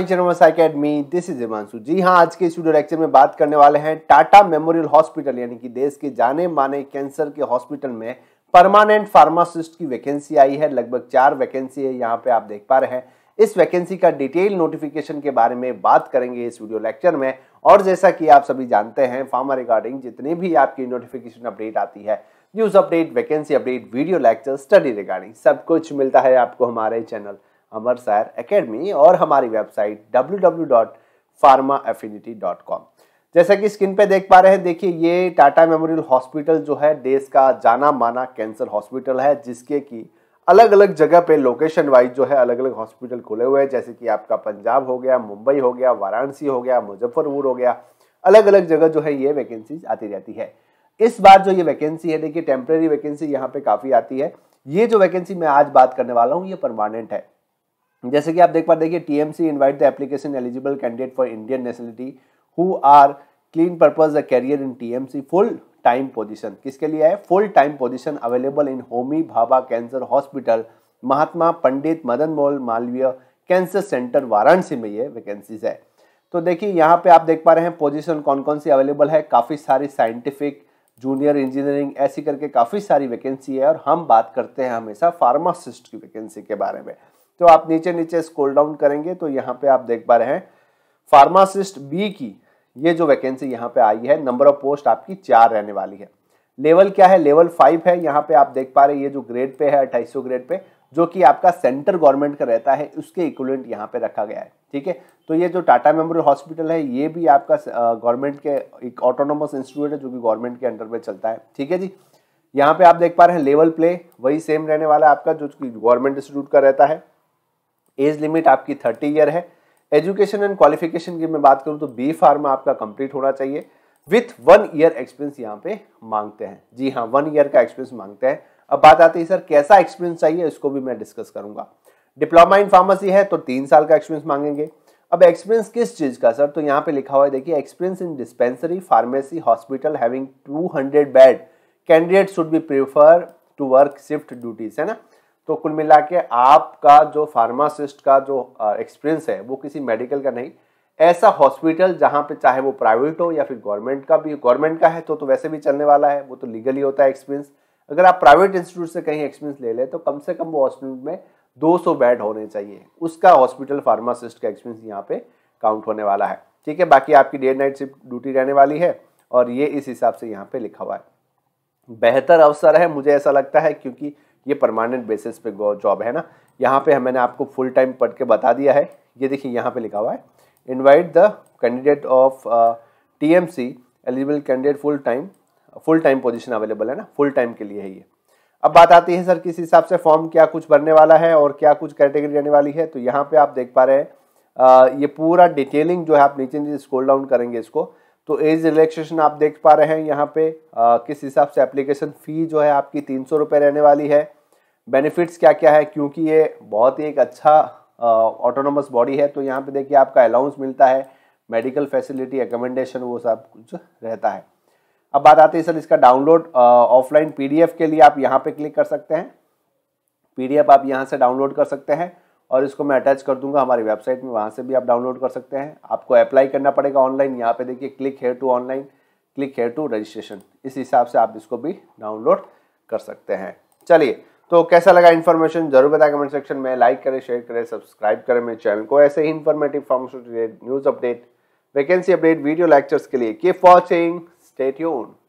academy this is Himanshu ji हाँ आज के स्टूडियो लेक्चर में बात करने वाले हैं टाटा मेमोरियल हॉस्पिटल यानी कि देश के जाने माने कैंसर के हॉस्पिटल में परमानेंट फार्मासिस्ट की वैकेंसी आई है लगभग चार वैकेंसी है यहाँ पे आप देख पा रहे हैं इस वैकेंसी का डिटेल नोटिफिकेशन के बारे में बात करेंगे इस वीडियो लेक्चर में और जैसा कि आप सभी जानते हैं फार्मा रिगार्डिंग जितने भी आपकी नोटिफिकेशन अपडेट आती है news update vacancy update video lecture study regarding सब कुछ मिलता है आपको हमारे चैनल अमर सैर एकेडमी और हमारी वेबसाइट www.pharmaaffinity.com जैसा कि स्क्रीन पे देख पा रहे हैं देखिए ये टाटा मेमोरियल हॉस्पिटल जो है देश का जाना माना कैंसर हॉस्पिटल है जिसके की अलग अलग जगह पे लोकेशन वाइज जो है अलग अलग हॉस्पिटल खुले हुए हैं जैसे कि आपका पंजाब हो गया मुंबई हो गया वाराणसी हो गया मुजफ्फरपुर हो गया अलग अलग जगह जो है ये वैकेंसीज आती रहती है इस बार जो ये वैकेंसी है देखिए टेम्प्रेरी वैकेंसी यहाँ पे काफ़ी आती है ये जो वैकेंसी मैं आज बात करने वाला हूँ ये परमानेंट है जैसे कि आप देख पा देखिए TMC invite the application eligible candidate for Indian nationality who are clean purpose a career in TMC full time position किसके लिए है full time position available in Homi Bhabha cancer hospital Mahatma Pandit Madan Mohan Malaviya cancer centre Varanasi में ये वैकेंसीज है तो देखिए यहाँ पे आप देख पा रहे हैं पोजीशन कौन कौन सी अवेलेबल है काफ़ी सारी साइंटिफिक जूनियर इंजीनियरिंग ऐसी करके काफ़ी सारी वैकेंसी है और हम बात करते हैं हमेशा फार्मासिस्ट की वैकेंसी के बारे में तो आप नीचे नीचे स्कोल डाउन करेंगे तो यहाँ पे आप देख पा रहे हैं फार्मासिस्ट बी की ये जो वैकेंसी यहाँ पे आई है नंबर ऑफ पोस्ट आपकी चार रहने वाली है लेवल क्या है लेवल फाइव है यहाँ पे आप देख पा रहे हैं ये जो ग्रेड पे है अट्ठाईस ग्रेड पे जो कि आपका सेंटर गवर्नमेंट का रहता है उसके इक्वलेंट यहाँ पे रखा गया है ठीक है तो ये जो टाटा मेमोरियल हॉस्पिटल है ये भी आपका गवर्नमेंट के एक ऑटोनोमस इंस्टीट्यूट है जो कि गवर्नमेंट के अंडर में चलता है ठीक है जी यहाँ पे आप देख पा रहे हैं लेवल प्ले वही सेम रहने वाला है आपका जो कि गवर्नमेंट इंस्टीट्यूट का रहता है एज लिमिट आपकी थर्टी ईयर है एजुकेशन एंड क्वालिफिकेशन की मैं बात करूँ तो बी फार्मा आपका कंप्लीट होना चाहिए विथ वन ईयर एक्सपीरियंस यहाँ पे मांगते हैं जी हाँ वन ईयर का एक्सपीरियंस मांगते हैं अब बात आती है सर कैसा एक्सपीरियंस चाहिए इसको भी मैं डिस्कस करूंगा डिप्लोमा इन फार्मेसी है तो तीन साल का एक्सपीरियंस मांगेंगे अब एक्सपीरियंस किस चीज़ का सर तो यहाँ पे लिखा हुआ है देखिए experience in dispensary pharmacy hospital having 200 bed candidate should be prefer to work shift duties है ना तो कुल मिला के आपका जो फार्मासिस्ट का जो एक्सपीरियंस है वो किसी मेडिकल का नहीं ऐसा हॉस्पिटल जहाँ पे चाहे वो प्राइवेट हो या फिर गवर्नमेंट का भी गवर्नमेंट का है तो तो वैसे भी चलने वाला है वो तो लीगली होता है एक्सपीरियंस अगर आप प्राइवेट इंस्टीट्यूट से कहीं एक्सपीरियंस ले लें तो कम से कम वो हॉस्पिटल में 200 बेड होने चाहिए उसका हॉस्पिटल फार्मासिस्ट का एक्सपीरियंस यहाँ पे काउंट होने वाला है ठीक है बाकी आपकी डे नाइट शिफ्ट ड्यूटी रहने वाली है और ये इस हिसाब से यहाँ पर लिखा हुआ है बेहतर अवसर है मुझे ऐसा लगता है क्योंकि ये परमानेंट बेसिस पे जॉब है ना यहाँ पे मैंने आपको फुल टाइम पढ़ के बता दिया है ये देखिए यहाँ पे लिखा हुआ है invite the candidate of T M C eligible candidate full time full time position available है ना फुल टाइम के लिए है ये अब बात आती है सर किस हिसाब से फॉर्म क्या कुछ भरने वाला है और क्या कुछ कैटेगरी रहने वाली है तो यहाँ पे आप देख पा रहे हैं uh, ये पूरा डिटेलिंग जो है आप नीचे नीचे स्कोल डाउन करेंगे इसको तो एज रिलैक्सेशन आप देख पा रहे हैं यहाँ पे आ, uh, किस हिसाब से एप्लीकेशन फ़ी जो है आपकी तीन सौ रुपये रहने वाली है बेनिफिट्स क्या क्या है क्योंकि ये बहुत ही एक अच्छा ऑटोनोमस बॉडी है तो यहाँ पे देखिए आपका अलाउंस मिलता है मेडिकल फैसिलिटी एकमेंडेशन वो सब कुछ रहता है अब बात आती है सर इसका डाउनलोड ऑफलाइन पीडीएफ के लिए आप यहाँ पे क्लिक कर सकते हैं पीडीएफ आप यहाँ से डाउनलोड कर सकते हैं और इसको मैं अटैच कर दूंगा हमारी वेबसाइट में वहाँ से भी आप डाउनलोड कर सकते हैं आपको अप्लाई करना पड़ेगा ऑनलाइन यहाँ पे देखिए click here to online click here to registration इस हिसाब से आप इसको भी डाउनलोड कर सकते हैं चलिए तो कैसा लगा इन्फॉर्मेशन जरूर बताएं कमेंट सेक्शन में लाइक करें शेयर करें सब्सक्राइब करें मेरे चैनल को ऐसे ही informative pharmaceutical news update vacancy update video lectures के लिए कीप वॉचिंग स्टे ट्यून्ड